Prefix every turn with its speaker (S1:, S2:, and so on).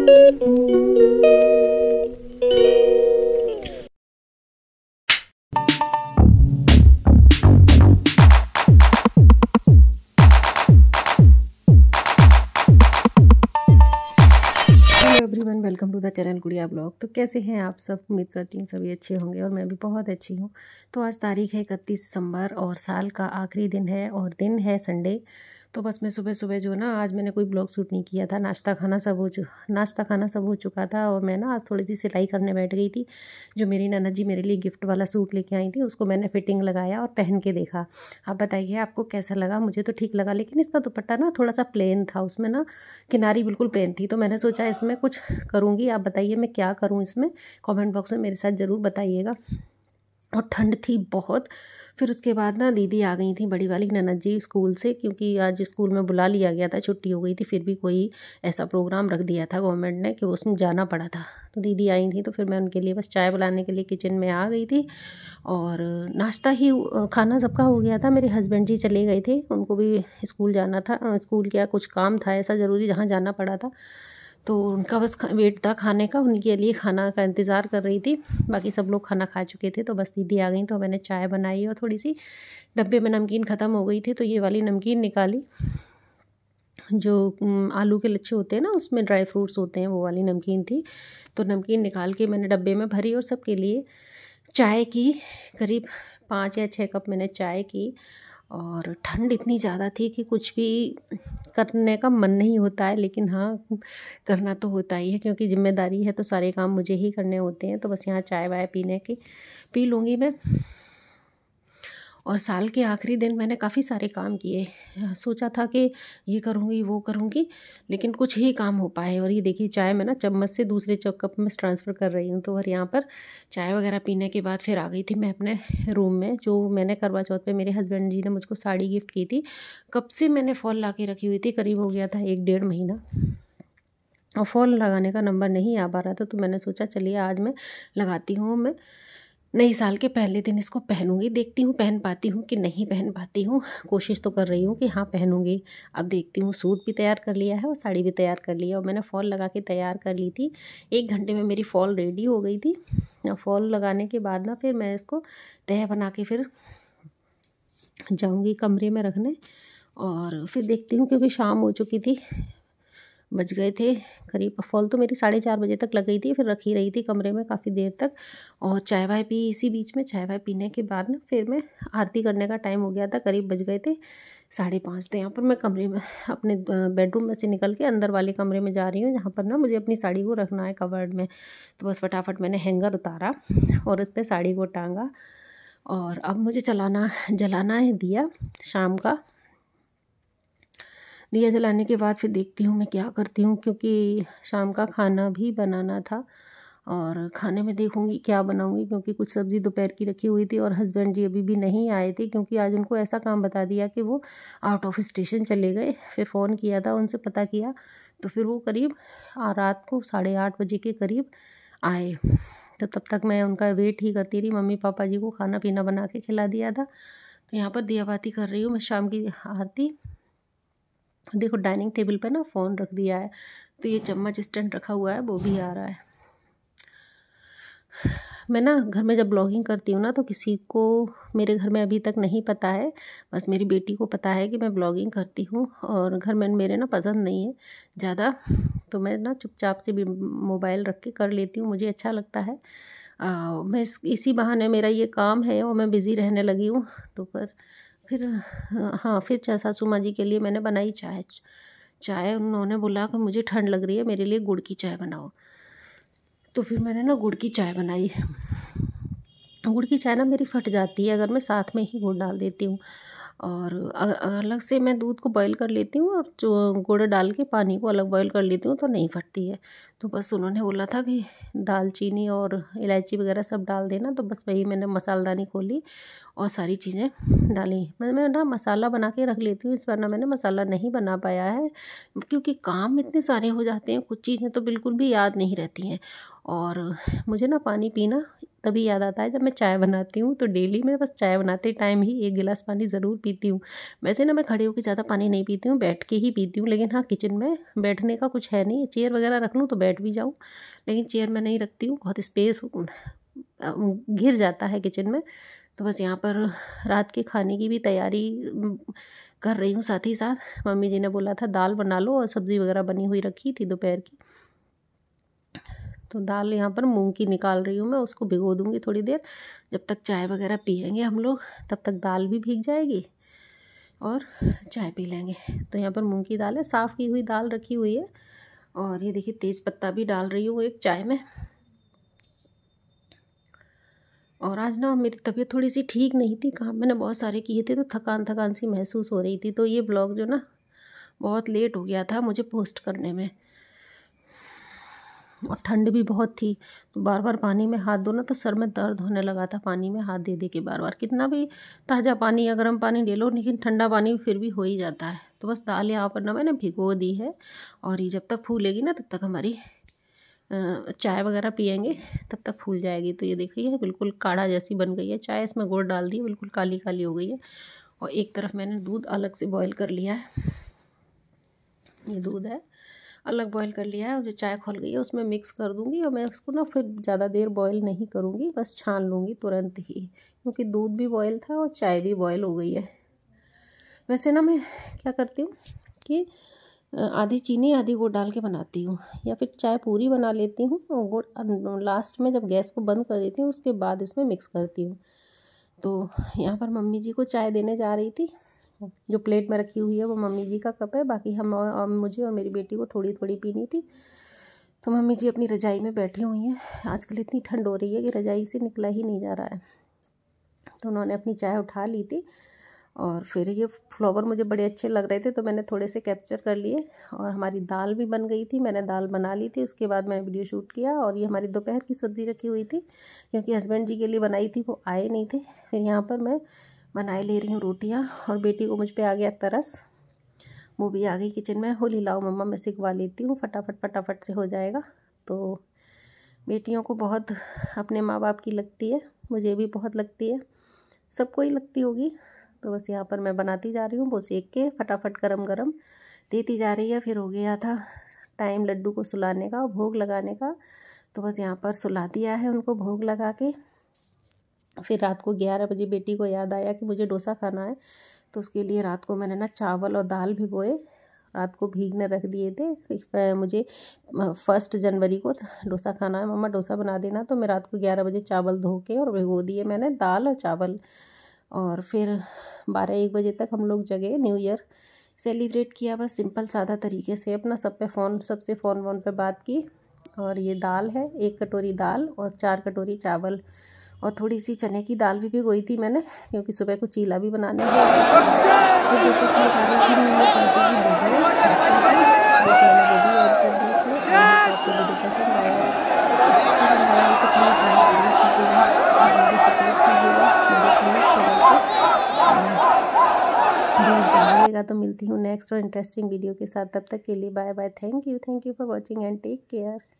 S1: welcome to the channel Gudiya blog तो कैसे हैं आप सब उम्मीद करती हूँ सभी अच्छे होंगे और मैं भी बहुत अच्छी हूँ तो आज तारीख है इकतीस दिसंबर और साल का आखिरी दिन है और दिन है संडे तो बस मैं सुबह सुबह जो ना आज मैंने कोई ब्लॉग शूट नहीं किया था नाश्ता खाना सब हो चु नाश्ता खाना सब हो चुका था और मैं ना आज थोड़ी सी सिलाई करने बैठ गई थी जो मेरी नाना जी मेरे लिए गिफ्ट वाला सूट लेके आई थी उसको मैंने फिटिंग लगाया और पहन के देखा आप बताइए आपको कैसा लगा मुझे तो ठीक लगा लेकिन इसका दुपट्टा ना थोड़ा सा प्लेन था उसमें ना किनारी बिल्कुल प्लेन थी तो मैंने सोचा इसमें कुछ करूँगी आप बताइए मैं क्या करूँ इसमें कॉमेंट बॉक्स में मेरे साथ ज़रूर बताइएगा और ठंड थी बहुत फिर उसके बाद ना दीदी आ गई थी बड़ी वाली ननद जी स्कूल से क्योंकि आज स्कूल में बुला लिया गया था छुट्टी हो गई थी फिर भी कोई ऐसा प्रोग्राम रख दिया था गवर्नमेंट ने कि उसमें जाना पड़ा था तो दीदी आई थी तो फिर मैं उनके लिए बस चाय बुलाने के लिए किचन में आ गई थी और नाश्ता ही खाना सबका हो गया था मेरे हस्बैंड जी चले गए थे उनको भी स्कूल जाना था स्कूल क्या कुछ काम था ऐसा ज़रूरी जहाँ जाना पड़ा था तो उनका बस वेट था खाने का उनके लिए खाना का इंतज़ार कर रही थी बाकी सब लोग खाना खा चुके थे तो बस दीदी आ गई तो मैंने चाय बनाई और थोड़ी सी डब्बे में नमकीन ख़त्म हो गई थी तो ये वाली नमकीन निकाली जो आलू के लच्छे होते हैं ना उसमें ड्राई फ्रूट्स होते हैं वो वाली नमकीन थी तो नमकीन निकाल के मैंने डब्बे में भरी और सबके लिए चाय की करीब पाँच या छः कप मैंने चाय की और ठंड इतनी ज़्यादा थी कि कुछ भी करने का मन नहीं होता है लेकिन हाँ करना तो होता ही है क्योंकि जिम्मेदारी है तो सारे काम मुझे ही करने होते हैं तो बस यहाँ चाय वाय पीने की पी लूँगी मैं और साल के आखिरी दिन मैंने काफ़ी सारे काम किए सोचा था कि ये करूँगी वो करूँगी लेकिन कुछ ही काम हो पाए और ये देखिए चाय मैं ना चम्मच से दूसरे कप में ट्रांसफ़र कर रही हूँ तो और यहाँ पर चाय वगैरह पीने के बाद फिर आ गई थी मैं अपने रूम में जो मैंने करवा चौथ पे मेरे हस्बैंड जी ने मुझको साड़ी गिफ्ट की थी कब से मैंने फॉल ला के रखी हुई थी करीब हो गया था एक डेढ़ महीना और फॉल लगाने का नंबर नहीं आ पा रहा था तो मैंने सोचा चलिए आज मैं लगाती हूँ मैं नई साल के पहले दिन इसको पहनूंगी देखती हूँ पहन पाती हूँ कि नहीं पहन पाती हूँ कोशिश तो कर रही हूँ कि हाँ पहनूंगी अब देखती हूँ सूट भी तैयार कर लिया है और साड़ी भी तैयार कर लिया और मैंने फॉल लगा के तैयार कर ली थी एक घंटे में मेरी फॉल रेडी हो गई थी फॉल लगाने के बाद ना फिर मैं इसको तह बना के फिर जाऊँगी कमरे में रखने और फिर देखती हूँ क्योंकि शाम हो चुकी थी बज गए थे करीब फॉल तो मेरी साढ़े चार बजे तक लग गई थी फिर रखी रही थी कमरे में काफ़ी देर तक और चाय वाय पी इसी बीच में चाय वाय पीने के बाद ना फिर मैं आरती करने का टाइम हो गया था करीब बज गए थे साढ़े पाँच तो यहाँ पर मैं कमरे में अपने बेडरूम में से निकल के अंदर वाले कमरे में जा रही हूँ जहाँ पर ना मुझे अपनी साड़ी को रखना है कवर्ड में तो बस फटाफट मैंने हैंगर उतारा और उस पर साड़ी को टांगा और अब मुझे चलाना जलाना है दिया शाम का दिया जलाने के बाद फिर देखती हूँ मैं क्या करती हूँ क्योंकि शाम का खाना भी बनाना था और खाने में देखूंगी क्या बनाऊंगी क्योंकि कुछ सब्ज़ी दोपहर की रखी हुई थी और हस्बैंड जी अभी भी नहीं आए थे क्योंकि आज उनको ऐसा काम बता दिया कि वो आउट ऑफ स्टेशन चले गए फिर फ़ोन किया था उनसे पता किया तो फिर वो करीब रात को साढ़े आठ बजे के करीब आए तो तब तक मैं उनका वेट ही करती रही मम्मी पापा जी को खाना पीना बना के खिला दिया था तो यहाँ पर दिया बाती कर रही हूँ मैं शाम की आरती देखो डाइनिंग टेबल पर ना फ़ोन रख दिया है तो ये चम्मच स्टैंड रखा हुआ है वो भी आ रहा है मैं ना घर में जब ब्लॉगिंग करती हूँ ना तो किसी को मेरे घर में अभी तक नहीं पता है बस मेरी बेटी को पता है कि मैं ब्लॉगिंग करती हूँ और घर में मेरे ना पसंद नहीं है ज़्यादा तो मैं ना चुपचाप से भी मोबाइल रख के कर लेती हूँ मुझे अच्छा लगता है आ, मैं इस, इसी बहाने मेरा ये काम है और मैं बिज़ी रहने लगी हूँ तो पर फिर हाँ फिर चाय सासू माँ जी के लिए मैंने बनाई चाय चाय उन्होंने बोला कि मुझे ठंड लग रही है मेरे लिए गुड़ की चाय बनाओ तो फिर मैंने ना गुड़ की चाय बनाई गुड़ की चाय ना मेरी फट जाती है अगर मैं साथ में ही गुड़ डाल देती हूँ और अलग से मैं दूध को बॉईल कर लेती हूँ और जो गुड़ डाल के पानी को अलग बॉईल कर लेती हूँ तो नहीं फटती है तो बस उन्होंने बोला था कि दालचीनी और इलायची वगैरह सब डाल देना तो बस वही मैंने मसालदानी खोली और सारी चीज़ें डाली मैं मतलब मैं ना मसाला बना के रख लेती हूँ इस बार ना मैंने मसाला नहीं बना पाया है क्योंकि काम इतने सारे हो जाते हैं कुछ चीज़ें तो बिल्कुल भी याद नहीं रहती हैं और मुझे ना पानी पीना तभी याद आता है जब मैं चाय बनाती हूँ तो डेली मैं बस चाय बनाते टाइम ही एक गिलास पानी ज़रूर पीती हूँ वैसे ना मैं खड़े होकर ज़्यादा पानी नहीं पीती हूँ बैठ के ही पीती हूँ लेकिन हाँ किचन में बैठने का कुछ है नहीं चेयर वगैरह रख लूँ तो बैठ भी जाऊँ लेकिन चेयर मैं नहीं रखती हूँ बहुत स्पेस घिर जाता है किचन में तो बस यहाँ पर रात के खाने की भी तैयारी कर रही हूँ साथ ही साथ मम्मी जी ने बोला था दाल बना लो और सब्ज़ी वगैरह बनी हुई रखी थी दोपहर की तो दाल यहाँ पर मूंग की निकाल रही हूँ मैं उसको भिगो दूँगी थोड़ी देर जब तक चाय वगैरह पियेंगे हम लोग तब तक दाल भी भीग जाएगी और चाय पी लेंगे तो यहाँ पर मूंग की दाल है साफ़ की हुई दाल रखी हुई है और ये देखिए तेज़ पत्ता भी डाल रही हूँ एक चाय में और आज ना मेरी तबीयत थोड़ी सी ठीक नहीं थी काम मैंने बहुत सारे किए थे तो थकान थकान सी महसूस हो रही थी तो ये ब्लॉग जो ना बहुत लेट हो गया था मुझे पोस्ट करने में और ठंड भी बहुत थी तो बार बार पानी में हाथ धो ना तो सर में दर्द होने लगा था पानी में हाथ दे दे के बार बार कितना भी ताज़ा पानी या गर्म पानी ले लो लेकिन ठंडा पानी फिर भी हो ही जाता है तो बस दाल यहाँ पर ना मैंने भिगो दी है और ये जब तक फूलेगी ना तब तक हमारी चाय वगैरह पियेंगे तब तक फूल जाएगी तो ये देखिए बिल्कुल काढ़ा जैसी बन गई है चाय इसमें गुड़ डाल दी बिल्कुल काली काली हो गई है और एक तरफ मैंने दूध अलग से बॉयल कर लिया है ये दूध है अलग बॉईल कर लिया है और जो चाय खोल गई है उसमें मिक्स कर दूंगी और मैं उसको ना फिर ज़्यादा देर बॉईल नहीं करूँगी बस छान लूँगी तुरंत ही क्योंकि दूध भी बॉयल था और चाय भी बॉयल हो गई है वैसे ना मैं क्या करती हूँ कि आधी चीनी आधी गुड़ डाल के बनाती हूँ या फिर चाय पूरी बना लेती हूँ और गुड़ लास्ट में जब गैस को बंद कर देती हूँ उसके बाद इसमें मिक्स करती हूँ तो यहाँ पर मम्मी जी को चाय देने जा रही थी जो प्लेट में रखी हुई है वो मम्मी जी का कप है बाकी हम और, मुझे और मेरी बेटी को थोड़ी थोड़ी पीनी थी तो मम्मी जी अपनी रजाई में बैठी हुई हैं आजकल इतनी ठंड हो रही है कि रजाई से निकला ही नहीं जा रहा है तो उन्होंने अपनी चाय उठा ली थी और फिर ये फ्लावर मुझे बड़े अच्छे लग रहे थे तो मैंने थोड़े से कैप्चर कर लिए और हमारी दाल भी बन गई थी मैंने दाल बना ली थी उसके बाद मैंने वीडियो शूट किया और ये हमारी दोपहर की सब्ज़ी रखी हुई थी क्योंकि हस्बैंड जी के लिए बनाई थी वो आए नहीं थे फिर यहाँ पर मैं बनाए ले रही हूँ रोटियाँ और बेटी को मुझ पर आ गया तरस वो भी आ गई किचन में होली लाओ मम्मा मैं सिखवा लेती हूँ फटाफट फटाफट से हो जाएगा तो बेटियों को बहुत अपने माँ बाप की लगती है मुझे भी बहुत लगती है सबको ही लगती होगी तो बस यहाँ पर मैं बनाती जा रही हूँ वो सेक के फटाफट गरम गरम देती जा रही है फिर हो गया था टाइम लड्डू को सुलाने का भोग लगाने का तो बस यहाँ पर सुला दिया है उनको भोग लगा के फिर रात को ग्यारह बजे बेटी को याद आया कि मुझे डोसा खाना है तो उसके लिए रात को मैंने ना चावल और दाल भिगोए रात को भीगने रख दिए थे मुझे फर्स्ट जनवरी को डोसा खाना है मम्मा डोसा बना देना तो मैं रात को ग्यारह बजे चावल धो के और भिगो दिए मैंने दाल और चावल और फिर बारह एक बजे तक हम लोग जगे न्यू ईयर सेलिब्रेट किया बस सिंपल सादा तरीके से अपना सब पे फ़ोन सबसे फ़ोन वोन पे बात की और ये दाल है एक कटोरी दाल और चार कटोरी चावल और थोड़ी सी चने की दाल भी भिगोई थी मैंने क्योंकि सुबह को चीला भी बनाने रहेगा तो, तो मिलती हूँ नेक्स्ट और इंटरेस्टिंग वीडियो के साथ तब तक के लिए bye bye thank you thank you for watching and take care